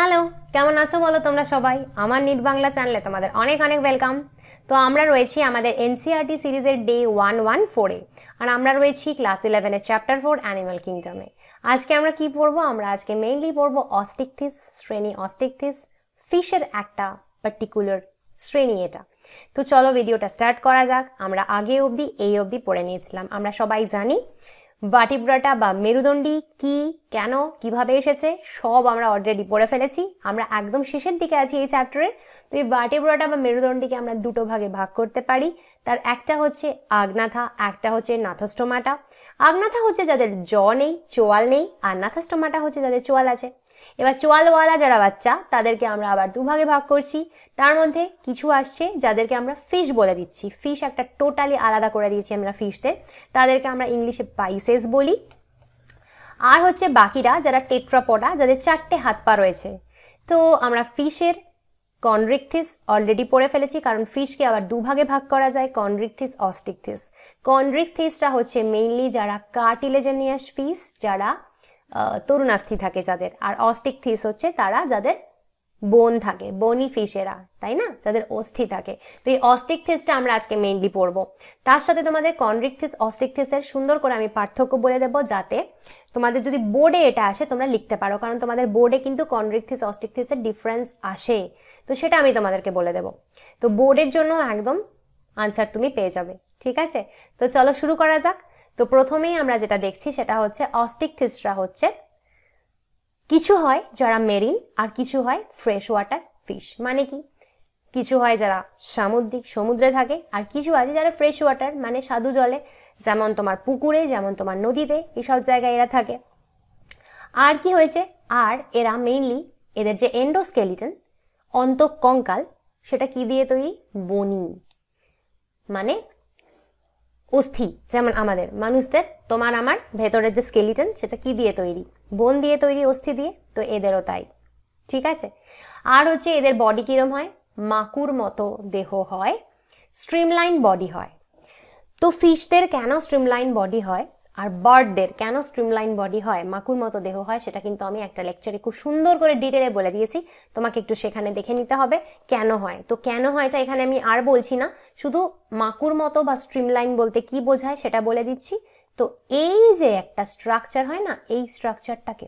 hello কেমন আছো বলো তোমরা সবাই আমার নিট বাংলা চ্যানেলে তোমাদের অনেক অনেক ওয়েলকাম তো আমরা রয়েছি আমাদের এনসিআরটি সিরিজের ডে ওয়ান ওয়ান ফোরে আর আমরা রয়েছি ক্লাস ইলেভেনের চ্যাপ্টার ফোর অ্যানিমাল কিংডমে আজকে আমরা কি পড়বো আমরা আজকে মেইনলি পড়বো অস্টিকথিস শ্রেণী অস্টিকথিস ফিশের একটা পার্টিকুলার শ্রেণী এটা তো চলো ভিডিওটা স্টার্ট করা যাক আমরা আগে অবধি এই অবধি পড়ে নিয়েছিলাম আমরা সবাই জানি ভাটিব্রাটা বা মেরুদণ্ডী কি কেন কিভাবে এসেছে সব আমরা অলরেডি পড়ে ফেলেছি আমরা একদম শেষের দিকে আছি এই চ্যাপ্টারের তো এই ভাটিব্রাটা বা মেরুদণ্ডীকে আমরা দুটো ভাগে ভাগ করতে পারি তার একটা হচ্ছে আগ্নাথা একটা হচ্ছে নাথস্টোমাটা আগ্নাথা হচ্ছে যাদের জ নেই চোয়াল নেই আর নাথাস্টোমাটা হচ্ছে যাদের চোয়াল আছে এবার চোয়ালওয়ালা যারা বাচ্চা তাদেরকে আমরা আবার দুভাগে ভাগ করছি তার মধ্যে কিছু আসছে যাদেরকে আমরা ফিশ বলে দিচ্ছি ফিশ একটা টোটালি আলাদা করে দিয়েছি আমরা ফিশদের তাদেরকে আমরা ইংলিশে পাইসেস বলি আর হচ্ছে বাকিরা যারা টেট্রাপোডা যাদের চারটে হাত পা রয়েছে তো আমরা ফিশের কনরিকথিস অলরেডি পড়ে ফেলেছি কারণ ফিশকে আবার দুভাগে ভাগ করা যায় কনরিকথিস অস্টিকথিস কনরিকথিসরা হচ্ছে মেইনলি যারা কার্টিলেজেনিয়াস ফিশ যারা তরুণাস্থি থাকে যাদের আর অস্টিক থিস হচ্ছে তারা যাদের বোন থাকে বনি ফিশেরা তাই না তাদের অস্থি থাকে তো এই অস্টিক থিসটা আমরা আজকে মেইনলি পড়বো তার সাথে তোমাদের কনরিক থিস অস্টিক থিসের সুন্দর করে আমি পার্থক্য বলে দেবো যাতে তোমাদের যদি বোর্ডে এটা আসে তোমরা লিখতে পারো কারণ তোমাদের বোর্ডে কিন্তু কনরিক থিস অস্টিক থিসের ডিফারেন্স আসে তো সেটা আমি তোমাদেরকে বলে দেবো তো বোর্ডের জন্য একদম আনসার তুমি পেয়ে যাবে ঠিক আছে তো চলো শুরু করা যাক তো প্রথমেই আমরা যেটা দেখছি সেটা হচ্ছে অস্টিক থিসরা হচ্ছে কিছু হয় যারা মেরিন আর কিছু হয় ফ্রেশ ওয়াটার ফিশ মানে কি কিছু হয় যারা সামুদ্রিক সমুদ্রে থাকে আর কিছু আছে যারা ফ্রেশ ওয়াটার মানে স্বাদু জলে যেমন তোমার পুকুরে যেমন তোমার নদীতে এসব জায়গায় এরা থাকে আর কি হয়েছে আর এরা মেইনলি এদের যে এন্ডোস্কেলিটন কঙ্কাল সেটা কি দিয়ে তৈরি বনি মানে অস্থি যেমন আমাদের মানুষদের তোমার আমার ভেতরের যে স্কেলিটন সেটা কি দিয়ে তৈরি বোন দিয়ে তৈরি অস্থি দিয়ে তো এদেরও তাই ঠিক আছে আর হচ্ছে এদের বডি কীরম হয় মাকুর মতো দেহ হয় স্ট্রিমলাইন বডি হয় তো ফিশদের কেন স্ট্রিমলাইন বডি হয় আর বার্ডদের কেন স্ট্রিমলাইন বডি হয় মাকুর মতো দেহ হয় সেটা কিন্তু আমি একটা লেকচারে খুব সুন্দর করে ডিটেলে বলে দিয়েছি তোমাকে একটু সেখানে দেখে নিতে হবে কেন হয় তো কেন হয় এটা এখানে আমি আর বলছি না শুধু মাকুর মতো বা স্ট্রিমলাইন বলতে কি বোঝায় সেটা বলে দিচ্ছি তো এই যে একটা স্ট্রাকচার হয় না এই স্ট্রাকচারটাকে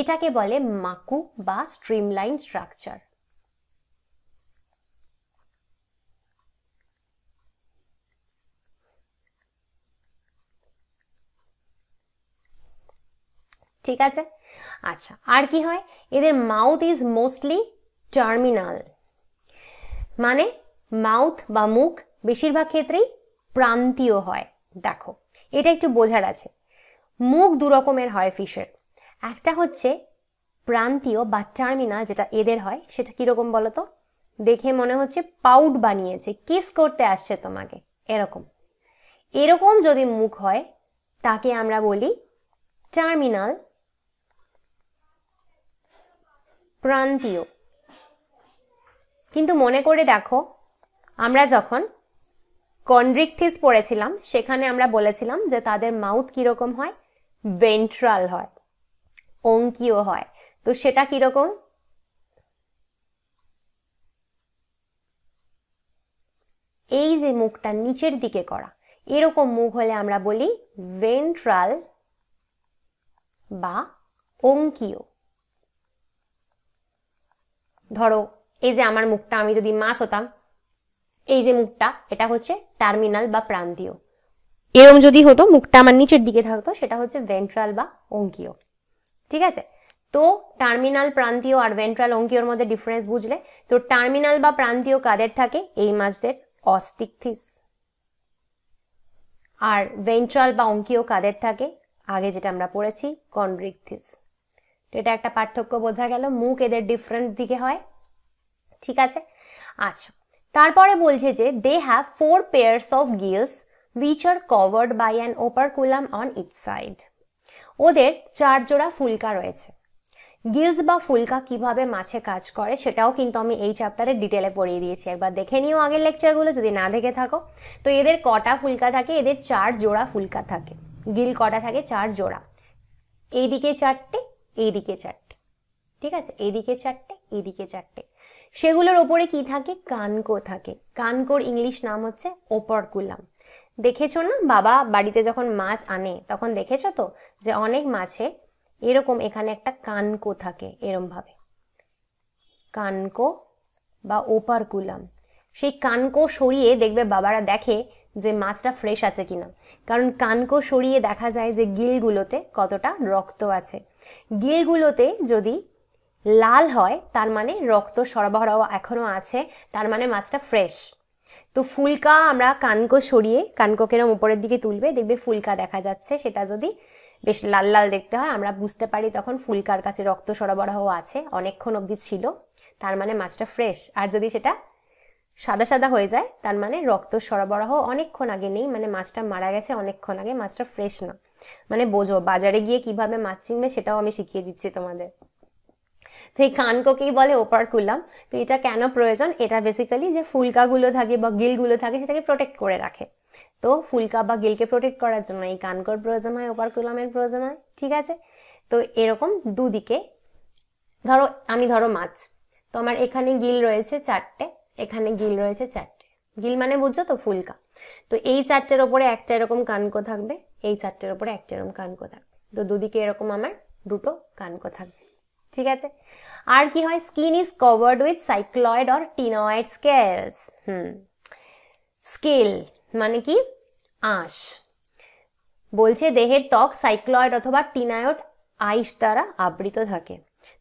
এটাকে বলে মাকু বা স্ট্রিমলাইন স্ট্রাকচার ঠিক আছে আচ্ছা আর কি হয় এদের মাউথ ইজ মোস্টলি টার্মিনাল মানে মাউথ বা মুখ বেশিরভাগ ক্ষেত্রেই প্রান্তীয় হয় দেখো এটা একটু বোঝার আছে মুখ দুরকমের হয় ফিশের একটা হচ্ছে প্রান্তীয় বা টার্মিনাল যেটা এদের হয় সেটা কীরকম বলো তো দেখে মনে হচ্ছে পাউড বানিয়েছে কিস করতে আসছে তোমাকে এরকম এরকম যদি মুখ হয় তাকে আমরা বলি টার্মিনাল প্রান্তীয় কিন্তু মনে করে দেখো আমরা যখন কন্ড্রিকথিস পড়েছিলাম সেখানে আমরা বলেছিলাম যে তাদের মাউথ কীরকম হয় ভেন্ট্রাল হয় অঙ্কীয় হয় তো সেটা কীরকম এই যে মুখটা নিচের দিকে করা এরকম মুখ হলে আমরা বলি ভেন্ট্রাল বা অঙ্কীয় ধরো এই যে আমার মুখটা আমি যদি মাছ হতাম এই যে মুখটা এটা হচ্ছে টার্মিনাল বা প্রান্তীয় এরম যদি হতো মুখটা আমার নিচের দিকে থাকতো সেটা হচ্ছে ভেন্ট্রাল বা অঙ্কীয় ঠিক আছে তো টার্মিনাল প্রান্তীয় আর ভেন্ট্রাল অঙ্কীয়র মধ্যে ডিফারেন্স বুঝলে তো টার্মিনাল বা প্রান্তীয় কাদের থাকে এই মাছদের অস্টিকথিস আর ভেন্ট্রাল বা অঙ্কীয় কাদের থাকে আগে যেটা আমরা পড়েছি কন্ড্রিকথিস তো এটা একটা পার্থক্য বোঝা গেল মুখ এদের ডিফারেন্ট দিকে হয় ঠিক আছে আচ্ছা তারপরে বলছে যে they have four pairs of gills which are covered by an operculum on each side ওদের চার জোড়া ফুলকা রয়েছে গিলস বা ফুলকা কিভাবে মাছে কাজ করে সেটাও কিন্তু আমি এই চ্যাপ্টারে ডিটেলে পড়িয়ে দিয়েছি একবার দেখে নিও আগের লেকচারগুলো যদি না দেখে থাকো তো এদের কটা ফুলকা থাকে এদের চার জোড়া ফুলকা থাকে গিল কটা থাকে চার জোড়া এইদিকে চারটে এদিকে চারটে ঠিক আছে এদিকে চারটে এদিকে চারটে সেগুলোর ওপরে কি থাকে কানকো থাকে কানকোর ইংলিশ নাম হচ্ছে ওপরকুলাম দেখেছো না বাবা বাড়িতে যখন মাছ আনে তখন দেখেছো তো যে অনেক মাছে এরকম এখানে একটা কানকো থাকে এরমভাবে কানকো বা ওপারকুলাম সেই কানকো সরিয়ে দেখবে বাবারা দেখে যে মাছটা ফ্রেশ আছে কিনা কারণ কানকো সরিয়ে দেখা যায় যে গিলগুলোতে কতটা রক্ত আছে গিলগুলোতে যদি লাল হয় তার মানে রক্ত সরবরাহ এখনও আছে তার মানে মাছটা ফ্রেশ তো ফুলকা আমরা কানকো সরিয়ে কানকো কেরম উপরের দিকে তুলবে দেখবে ফুলকা দেখা যাচ্ছে সেটা যদি বেশ লাল লাল দেখতে হয় আমরা বুঝতে পারি তখন ফুলকার কাছে রক্ত সরবরাহ আছে অনেকক্ষণ অবধি ছিল তার মানে মাছটা ফ্রেশ আর যদি সেটা সাদা সাদা হয়ে যায় তার মানে রক্ত সরবরাহ অনেকক্ষণ আগে নেই মানে মাছটা মারা গেছে অনেকক্ষণ আগে মাছটা ফ্রেশ না মানে বোঝো বাজারে গিয়ে কিভাবে মাছ চিনবে সেটাও আমি শিখিয়ে দিচ্ছি তোমাদের তো এই কানকোকেই বলে ওপার কুলাম তো এটা কেন প্রয়োজন এটা বেসিক্যালি যে ফুলকাগুলো থাকে বা গিলগুলো থাকে সেটাকে প্রোটেক্ট করে রাখে তো ফুলকা বা গিলকে প্রোটেক্ট করার জন্য এই কানকোর প্রয়োজন হয় ওপার কুলামের প্রয়োজন হয় ঠিক আছে তো এরকম দুদিকে ধরো আমি ধরো মাছ তো আমার এখানে গিল রয়েছে চারটে এখানে গিল রয়েছে চারটে গিল মানে বুঝছো তো ফুলকা তো এই চারটের ওপরে একটা এরকম কানকো থাকবে এই চারটের ওপরে একটা এরকম কানকো থাকবে তো দুদিকে এরকম আমার দুটো কানকো থাকবে ঠিক আছে আর কি হয় skin is covered with cycloid or ctenoid scales hmm scale মানে কি আঁশ বলছে দেহের ত্বক সাইক্লয়েড অথবা টিনায়ড আইস দ্বারা আবৃত থাকে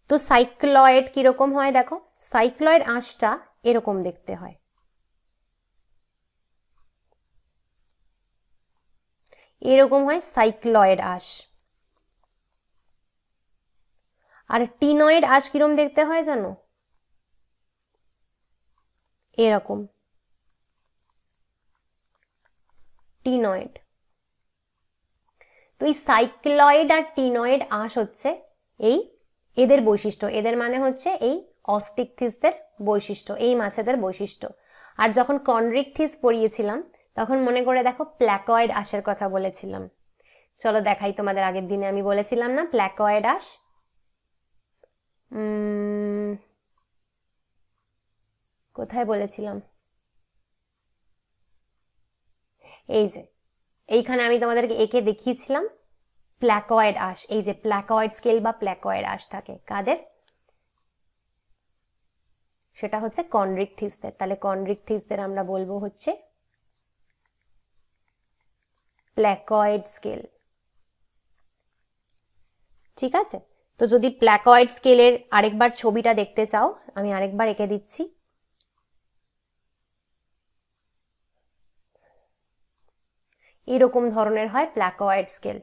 তো সাইক্লয়েড কীরকম হয় দেখো সাইক্লয়েড আঁশটা এরকম দেখতে হয় এরকম হয় সাইক্লয়েড আঁশ আর টিনয়েড আঁশ কিরম দেখতে হয় জানো এরকম টিনয়েড তো এই সাইক্লয়েড আর টিনয়েড আঁশ হচ্ছে এই এদের বৈশিষ্ট্য এদের মানে হচ্ছে এই অস্টিকথিসদের বৈশিষ্ট্য এই মাছেদের বৈশিষ্ট্য আর যখন কনরিকথিস পড়িয়েছিলাম তখন মনে করে দেখো প্ল্যাকয়েড আশের কথা বলেছিলাম চলো দেখাই তোমাদের আগের দিনে আমি বলেছিলাম না প্ল্যাকয়েড আঁশ কোথায় বলেছিলাম এই যে এইখানে আমি তোমাদেরকে একে দেখিয়েছিলাম প্ল্যাকয়েড আঁশ এই যে প্ল্যাকয়েড স্কেল বা প্ল্যাকয়েড আস থাকে কাদের সেটা হচ্ছে কনরিকথিসদের তাহলে কনরিকথিসদের আমরা বলবো হচ্ছে প্ল্যাকয়েড স্কেল ঠিক আছে তো যদি প্ল্যাকয়েড স্কেলের আরেকবার ছবিটা দেখতে চাও আমি আরেকবার এঁকে দিচ্ছি এরকম ধরনের হয় প্ল্যাকয়েড স্কেল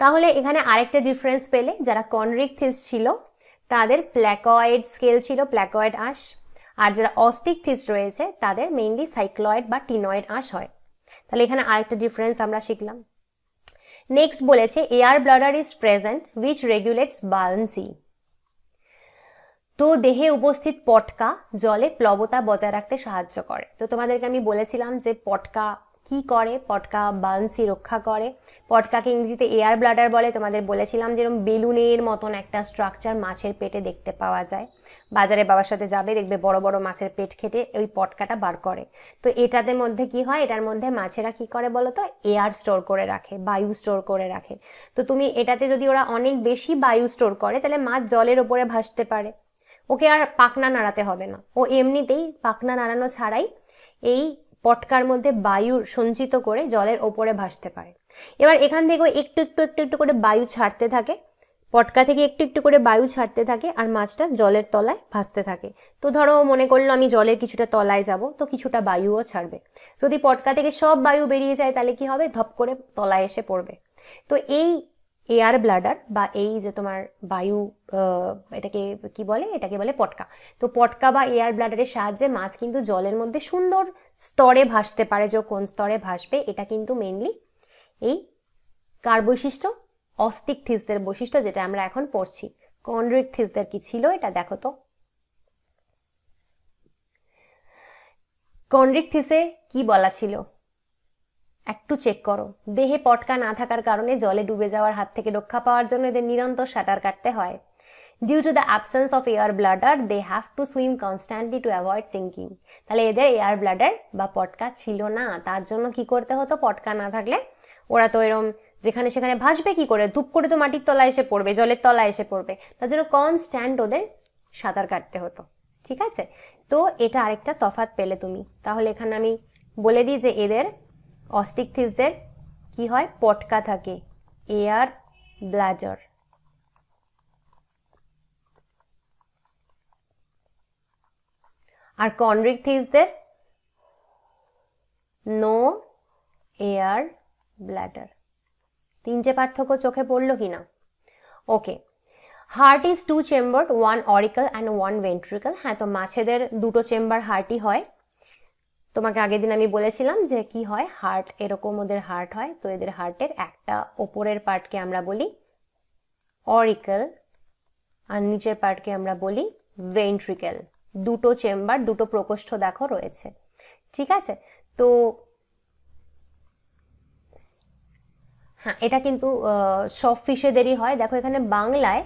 তাহলে এখানে আরেকটা ডিফারেন্স পেলে যারা কনরিকথিস ছিল তাদের প্ল্যাকয়েড স্কেল ছিল প্ল্যাকয়েড আঁশ আর যারা অস্টিক থিস রয়েছে তাদের মেইনলি সাইক্লয়েড বা টিনয়েড আঁশ হয় তাহলে এখানে আরেকটা ডিফারেন্স আমরা শিখলাম নেক্সট বলেছে air bladder is present which regulates buoyancy তো দেহে উপস্থিত পটকা জলে প্লবতা বজায় রাখতে সাহায্য করে তো তোমাদেরকে আমি বলেছিলাম যে পটকা কি করে পটকা বানসি রক্ষা করে পটকাকে ইংরেজিতে এয়ার ব্লাডার বলে তোমাদের বলেছিলাম যেরকম বেলুনের মতন একটা স্ট্রাকচার মাছের পেটে দেখতে পাওয়া যায় বাজারে বাবার সাথে যাবে দেখবে বড় বড় মাছের পেট খেটে ওই পটকাটা বার করে তো এটাতে মধ্যে কি হয় এটার মধ্যে মাছেরা কি করে বলো তো এয়ার স্টোর করে রাখে বায়ু স্টোর করে রাখে তো তুমি এটাতে যদি ওরা অনেক বেশি বায়ু স্টোর করে তাহলে মাছ জলের ওপরে ভাসতে পারে ওকে আর পাকনা নাড়াতে হবে না ও এমনিতেই পাকনা নাড়ানো ছাড়াই এই পটকার মধ্যে বায়ু সঞ্চিত করে জলের ওপরে ভাসতে পারে এবার এখান থেকেও একটু একটু একটু একটু করে বায়ু ছাড়তে থাকে পটকা থেকে একটু একটু করে বায়ু ছাড়তে থাকে আর মাছটা জলের তলায় ভাসতে থাকে তো ধরো মনে করলো আমি জলের কিছুটা তলায় যাব তো কিছুটা বায়ুও ছাড়বে যদি পটকা থেকে সব বায়ু বেরিয়ে যায় তাহলে কি হবে ধপ করে তলায় এসে পড়বে তো এই এয়ার ব্লাডার বা এই যে তোমার বায়ু এটাকে কি বলে এটাকে বলে পটকা তো পটকা বা এয়ার ব্লাডারের সাহায্যে মাছ কিন্তু জলের মধ্যে সুন্দর স্তরে ভাসতে পারে যে কোন স্তরে ভাসবে এটা কিন্তু মেনলি এই কার বৈশিষ্ট্য অস্টিক থিসদের বৈশিষ্ট্য যেটা আমরা এখন পড়ছি কন্ড্রিক থিসদের কি ছিল এটা দেখো তো কন্ড্রিক থিসে কি বলা ছিল একটু চেক করো দেহে পটকা না থাকার কারণে জলে ডুবে যাওয়ার হাত থেকে রক্ষা পাওয়ার জন্য এদের নিরন্তর সাঁতার কাটতে হয় due to the absence of air bladder they have to swim constantly to avoid sinking তাহলে এদের এয়ার ব্লাডার বা পটকা ছিল না তার জন্য কি করতে হতো পটকা না থাকলে ওরা তো এরম যেখানে সেখানে ভাসবে কি করে ধূপ করে তো মাটির তলায় এসে পড়বে জলের তলায় এসে পড়বে তার জন্য কনস্ট্যান্ট ওদের সাঁতার কাটতে হতো ঠিক আছে তো এটা আরেকটা তফাত পেলে তুমি তাহলে এখানে আমি বলে দিই যে এদের অস্টিকথিসদের কি হয় পটকা থাকে এয়ার ব্লাজার আর কনরিকথিসদের নো এয়ার ব্লাডার তিনটে পার্থক্য চোখে পড়লো কি না okay heart is two chamber one auricle and one ventricle হ্যাঁ তো মাছেদের দুটো চেম্বার হার্টই হয় তোমাকে আগের দিন আমি বলেছিলাম যে কি হয় হার্ট এরকম ওদের হার্ট হয় তো এদের হার্টের একটা ওপরের পার্টকে আমরা বলি অরিকেল আর নিচের পার্টকে আমরা বলি ভেন্ট্রিকেল দুটো চেম্বার দুটো প্রকোষ্ঠ দেখো রয়েছে ঠিক আছে তো হ্যাঁ এটা কিন্তু সব ফিশেদেরই হয় দেখো এখানে বাংলায়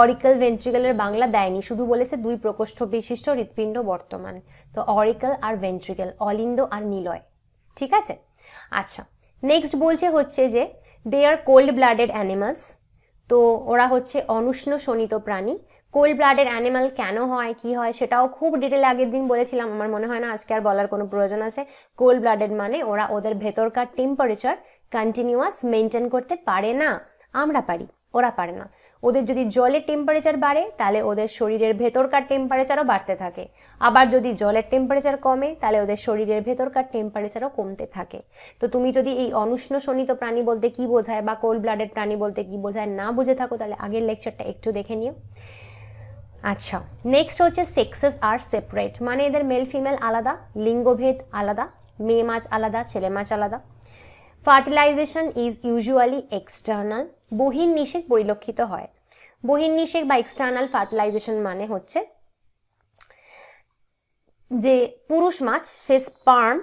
অরিক্যাল ভেন্ট্রিকলের বাংলা দেয়নি শুধু বলেছে দুই প্রকোষ্ঠ বিশিষ্ট হৃৎপিণ্ড বর্তমান তো অরিক্যাল আর ভেন্ট্রিকল অলিন্দ আর নিলয় ঠিক আছে আচ্ছা নেক্সট বলছে হচ্ছে যে they are cold blooded animals তো ওরা হচ্ছে অনুষ্ণ শোণিত প্রাণী কোল্ড ব্লাডের অ্যানিমাল কেন হয় কি হয় সেটাও খুব ডিটেল আগের দিন বলেছিলাম আমার মনে হয় না আজকে আর বলার কোনো প্রয়োজন আছে কোল্ড ব্লাডেড মানে ওরা ওদের ভেতরকার টেম্পারেচার কন্টিনিউয়াস মেনটেন করতে পারে না আমরা পারি ওরা পারে না ওদের যদি জলের টেম্পারেচার বাড়ে তাহলে ওদের শরীরের ভেতরকার টেম্পারেচারও বাড়তে থাকে আবার যদি জলের টেম্পারেচার কমে তাহলে ওদের শরীরের ভেতরকার টেম্পারেচারও কমতে থাকে তো তুমি যদি এই অনুষ্ণ অনুষ্ণশোণিত প্রাণী বলতে কি বোঝায় বা কোল্ড ব্লাডেড প্রাণী বলতে কি বোঝায় না বুঝে থাকো তাহলে আগের লেকচারটা একটু দেখে নিও আচ্ছা নেক্সট হচ্ছে সেক্সেস আর সেপারেট মানে এদের মেল ফিমেল আলাদা লিঙ্গভেদ আলাদা মেয়ে মাছ আলাদা ছেলে মাছ আলাদা ফার্টিলাইজেশন ইজ ইউজুয়ালি এক্সটার্নাল বহির্নিষেক পরিলক্ষিত হয় বহির্নিষেক বা এক্সটার্নাল ফার্টিলাইজেশন মানে হচ্ছে যে পুরুষ মাছ সে স্পার্ম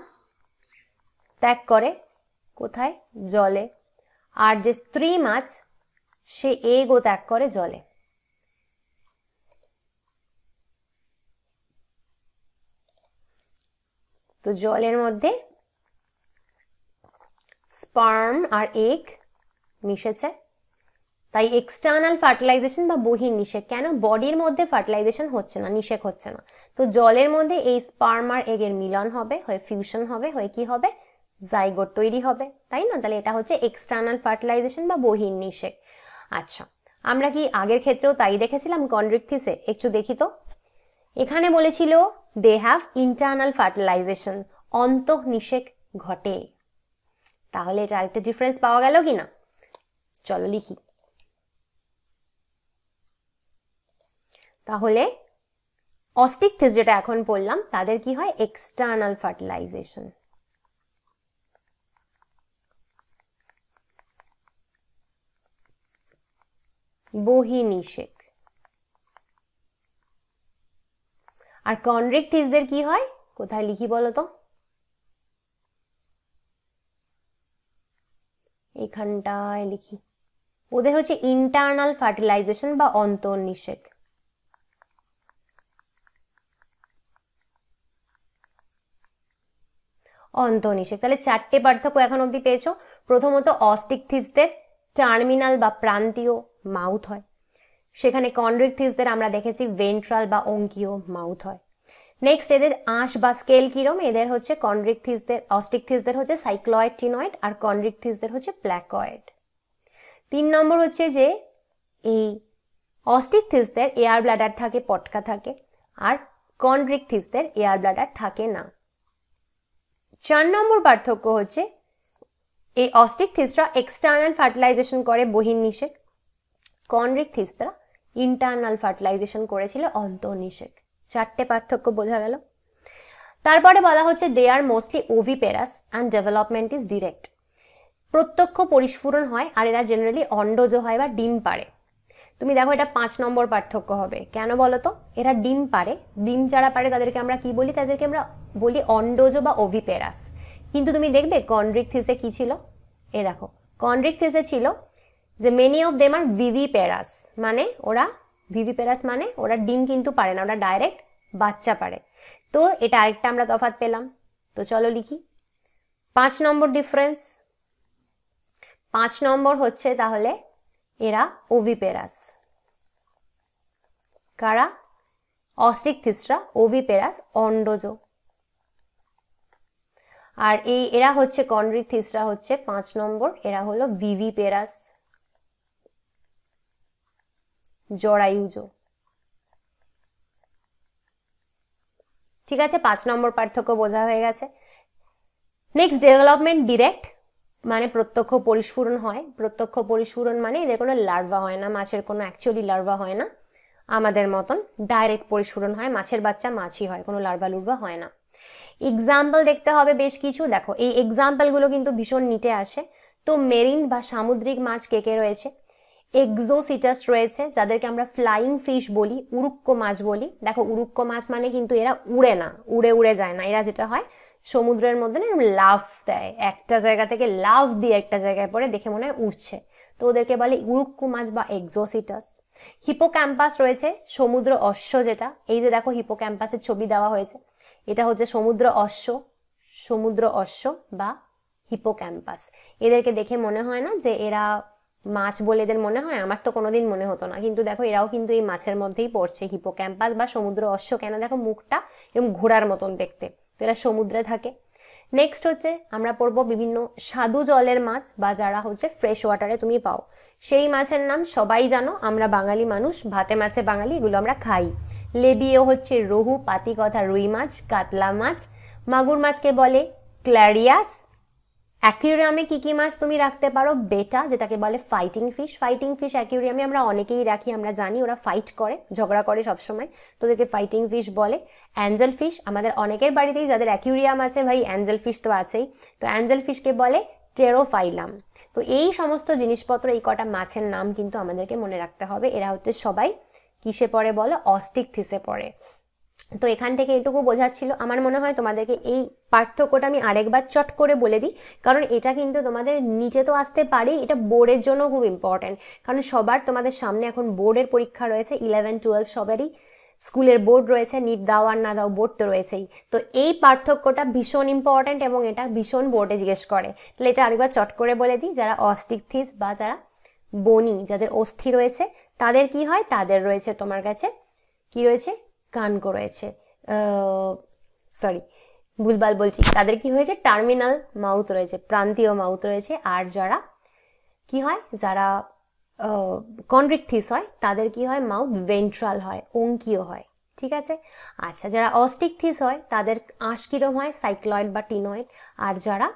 ত্যাগ করে কোথায় জলে আর যে স্ত্রী মাছ সে এগও ত্যাগ করে জলে তো জলের মধ্যে স্পার্ম আর এগ মিশেছে তাই এক্সটার্নাল ফার্টিলাইজেশন বা বহির নিষেক কেন বডির মধ্যে ফার্টিলাইজেশন হচ্ছে না নিষেক হচ্ছে না তো জলের মধ্যে এই স্পার্ম আর এগের মিলন হবে হয়ে ফিউশন হবে হয়ে কি হবে জাইগোট তৈরি হবে তাই না তাহলে এটা হচ্ছে এক্সটার্নাল ফার্টিলাইজেশন বা বহির নিষেক আচ্ছা আমরা কি আগের ক্ষেত্রেও তাই দেখেছিলাম কন্ড্রিকথিসে একটু দেখি তো এখানে বলেছিল দে হ্যাভ ইন্টারনাল ফার্টিলাইজেশন অন্তঃনিষেক ঘটে তাহলে এটা আরেকটা ডিফারেন্স পাওয়া গেল কি না চলো লিখি তাহলে অস্টিক থিস যেটা এখন পড়লাম তাদের কি হয় এক্সটার্নাল ফার্টিলাইজেশন বহিনিষেক আর থিসদের কি হয় কোথায় লিখি বলো তো এখানটায় লিখি ওদের হচ্ছে ইন্টারনাল ফার্টিলাইজেশন বা অন্তর্নিষেক অন্তনিষেক তাহলে চারটে পার্থক্য এখন অবধি পেয়েছ প্রথমত অস্টিকথিসদের টার্মিনাল বা প্রান্তীয় মাউথ হয় সেখানে কন্ড্রিকথিসদের আমরা দেখেছি ভেন্ট্রাল বা অঙ্কীয় মাউথ হয় নেক্সট এদের আঁশ বা স্কেল কিরম এদের হচ্ছে কন্ড্রিকথিসদের অস্টিকথিসদের হচ্ছে সাইক্লয়েড টিনয়েড আর কন্ড্রিকথিসদের হচ্ছে প্ল্যাকয়েড তিন নম্বর হচ্ছে যে এই অস্টিকথিসদের এয়ার ব্লাডার থাকে পটকা থাকে আর কন্ড্রিকথিসদের এয়ার ব্লাডার থাকে না চার নম্বর পার্থক্য হচ্ছে এই অস্টিক থিসরা এক্সটার্নাল ফার্টিলাইজেশন করে বহির্নিষেক কনরিক থিসরা ইন্টারনাল ফার্টিলাইজেশন করেছিল অন্তর্নিষেক চারটে পার্থক্য বোঝা গেল তারপরে বলা হচ্ছে they are mostly oviparous and development is direct প্রত্যক্ষ পরিস্ফুরণ হয় আর এরা জেনারেলি অন্ডজ হয় বা ডিম পারে তুমি দেখো এটা পাঁচ নম্বর পার্থক্য হবে কেন বলো তো এরা ডিম পারে ডিম যারা পারে তাদেরকে আমরা কি বলি তাদেরকে আমরা বলি অন্ডোজো বা ওভিপেরাস কিন্তু তুমি দেখবে কন্ড্রিক থিসে কি ছিল এ দেখো কন্ড্রিক থিসে ছিল যে many of them are viviparous মানে ওরা ভিভিপেরাস মানে ওরা ডিম কিন্তু পারে না ওরা ডাইরেক্ট বাচ্চা পারে তো এটা আরেকটা আমরা তফাত পেলাম তো চলো লিখি পাঁচ নম্বর ডিফারেন্স পাঁচ নম্বর হচ্ছে তাহলে এরা ওভিপেরাস কারা অস্টিক থিসরা ওভিপেরাস অন্ডজ আর এই এরা হচ্ছে কন্ড্রিক থিসরা হচ্ছে পাঁচ নম্বর এরা হলো ভিভিপেরাস জরায়ুজ ঠিক আছে পাঁচ নম্বর পার্থক্য বোঝা হয়ে গেছে নেক্সট ডেভেলপমেন্ট ডিরেক্ট মানে প্রত্যক্ষ পরিস্ফুরণ হয় প্রত্যক্ষ পরিস্ফুরণ মানে এদের কোনো লার্ভা হয় না মাছের কোনো অ্যাকচুয়ালি লার্ভা হয় না আমাদের মতন ডাইরেক্ট পরিস্ফুরণ হয় মাছের বাচ্চা মাছই হয় কোনো লার্ভা লুর্ভা হয় না এক্সাম্পল দেখতে হবে বেশ কিছু দেখো এই এক্সাম্পলগুলো কিন্তু ভীষণ নিটে আসে তো মেরিন বা সামুদ্রিক মাছ কে কে রয়েছে এক্সোসিটাস রয়েছে যাদেরকে আমরা ফ্লাইং ফিশ বলি উরুক্ক মাছ বলি দেখো উরুক্ক মাছ মানে কিন্তু এরা উড়ে না উড়ে উড়ে যায় না এরা যেটা হয় সমুদ্রের মধ্যে না এরকম লাভ দেয় একটা জায়গা থেকে লাভ দিয়ে একটা জায়গায় পরে দেখে মনে হয় উঠছে তো ওদেরকে বলে উরুক্কু মাছ বা এক্সোসিটাস হিপো ক্যাম্পাস রয়েছে সমুদ্র অশ্ব যেটা এই যে দেখো হিপো ক্যাম্পাসের ছবি দেওয়া হয়েছে এটা হচ্ছে সমুদ্র অশ্ব সমুদ্র অশ্ব বা হিপো ক্যাম্পাস এদেরকে দেখে মনে হয় না যে এরা মাছ বলে এদের মনে হয় আমার তো কোনোদিন মনে হতো না কিন্তু দেখো এরাও কিন্তু এই মাছের মধ্যেই পড়ছে হিপো ক্যাম্পাস বা সমুদ্র অশ্ব কেন দেখো মুখটা এরকম ঘোড়ার মতন দেখতে তো এরা সমুদ্রে থাকে নেক্সট হচ্ছে আমরা পড়বো বিভিন্ন স্বাদু জলের মাছ বা যারা হচ্ছে ফ্রেশ ওয়াটারে তুমি পাও সেই মাছের নাম সবাই জানো আমরা বাঙালি মানুষ ভাতে মাছে বাঙালি এগুলো আমরা খাই লেবিও হচ্ছে রহু পাতি কথা রুই মাছ কাতলা মাছ মাগুর মাছকে বলে ক্ল্যারিয়াস অ্যাকুরিয়ামে কি কি মাছ তুমি রাখতে পারো বেটা যেটাকে বলে ফাইটিং ফিশ ফাইটিং ফিশ অ্যাকুরিয়ামে আমরা অনেকেই রাখি আমরা জানি ওরা ফাইট করে ঝগড়া করে সবসময় তোদেরকে ফাইটিং ফিশ বলে অ্যাঞ্জেল ফিশ আমাদের অনেকের বাড়িতেই যাদের অ্যাকুরিয়াম আছে ভাই অ্যাঞ্জেল ফিশ তো আছেই তো অ্যাঞ্জেল ফিশকে বলে টেরোফাইলাম তো এই সমস্ত জিনিসপত্র এই কটা মাছের নাম কিন্তু আমাদেরকে মনে রাখতে হবে এরা হচ্ছে সবাই কিসে পড়ে বলো অস্টিক থিসে পড়ে তো এখান থেকে এটুকু বোঝাচ্ছিল আমার মনে হয় তোমাদেরকে এই পার্থক্যটা আমি আরেকবার চট করে বলে দিই কারণ এটা কিন্তু তোমাদের নিচে তো আসতে পারেই এটা বোর্ডের জন্য খুব ইম্পর্ট্যান্ট কারণ সবার তোমাদের সামনে এখন বোর্ডের পরীক্ষা রয়েছে ইলেভেন টুয়েলভ সবারই স্কুলের বোর্ড রয়েছে নিট দাও আর না দাও বোর্ড তো রয়েছেই তো এই পার্থক্যটা ভীষণ ইম্পর্ট্যান্ট এবং এটা ভীষণ বোর্ডে জিজ্ঞেস করে তাহলে এটা আরেকবার চট করে বলে দিই যারা অস্টিকথিস বা যারা বনি যাদের অস্থি রয়েছে তাদের কি হয় তাদের রয়েছে তোমার কাছে কি রয়েছে গান করেছে সরি ভুলবাল বলছি তাদের কি হয়েছে টার্মিনাল মাউথ রয়েছে প্রান্তীয় মাউথ রয়েছে আর যারা কি হয় যারা কনরেক্টিস হয় তাদের কি হয় মাউথ ভেন্ট্রাল হয় অঙ্কীয় হয় ঠিক আছে আচ্ছা যারা অস্টিকথিস হয় তাদের আঁশ কীরম হয় সাইক্লয়েড বা টিনয়েড আর যারা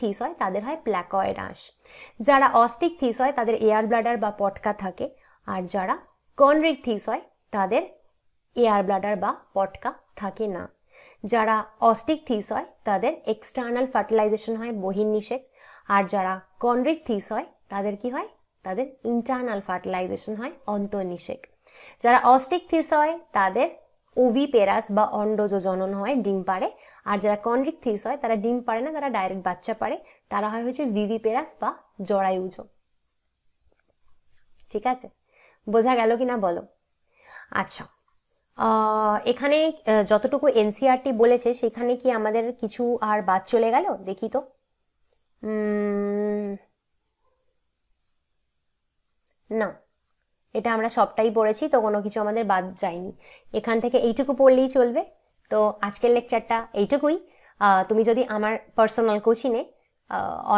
থিস হয় তাদের হয় প্ল্যাকয়েড আঁশ যারা অস্টিকথিস হয় তাদের এয়ার ব্লাডার বা পটকা থাকে আর যারা থিস হয় তাদের এয়ার ব্লাডার বা পটকা থাকে না যারা অস্টিক থিস হয় তাদের এক্সটার্নাল ফার্টিলাইজেশন হয় বহির্নিষেক আর যারা কন্ড্রিক থিস হয় তাদের কি হয় তাদের ইন্টারনাল ফার্টিলাইজেশন হয় অন্তর্নিষেক যারা অস্টিক থিস হয় তাদের ওভি পেরাস বা অন্ডজ জনন হয় ডিম পারে আর যারা কন্ড্রিক থিস হয় তারা ডিম পারে না তারা ডাইরেক্ট বাচ্চা পারে তারা হয় হচ্ছে ভিভি পেরাস বা জরায়ুজ ঠিক আছে বোঝা গেল কিনা বলো আচ্ছা এখানে যতটুকু এনসিআরটি e বলেছে সেখানে কি আমাদের কিছু আর বাদ চলে গেল দেখি তো না এটা আমরা সবটাই পড়েছি তো কোনো কিছু আমাদের বাদ যায়নি এখান থেকে এইটুকু পড়লেই চলবে তো আজকের লেকচারটা এইটুকুই তুমি যদি আমার পার্সোনাল কোচিংয়ে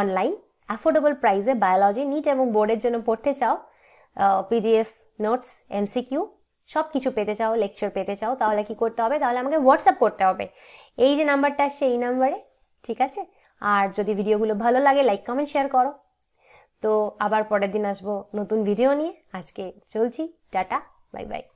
অনলাইন অ্যাফোর্ডেবল প্রাইসে বায়োলজি নিট এবং বোর্ডের জন্য পড়তে চাও পিডিএফ নোটস এমসিকিউ সব কিছু পেতে চাও লেকচার পেতে চাও তাহলে কি করতে হবে তাহলে আমাকে হোয়াটসঅ্যাপ করতে হবে এই যে নাম্বারটা আসছে এই নাম্বারে ঠিক আছে আর যদি ভিডিওগুলো ভালো লাগে লাইক কমেন্ট শেয়ার করো তো আবার পরের দিন আসবো নতুন ভিডিও নিয়ে আজকে চলছি টাটা বাই বাই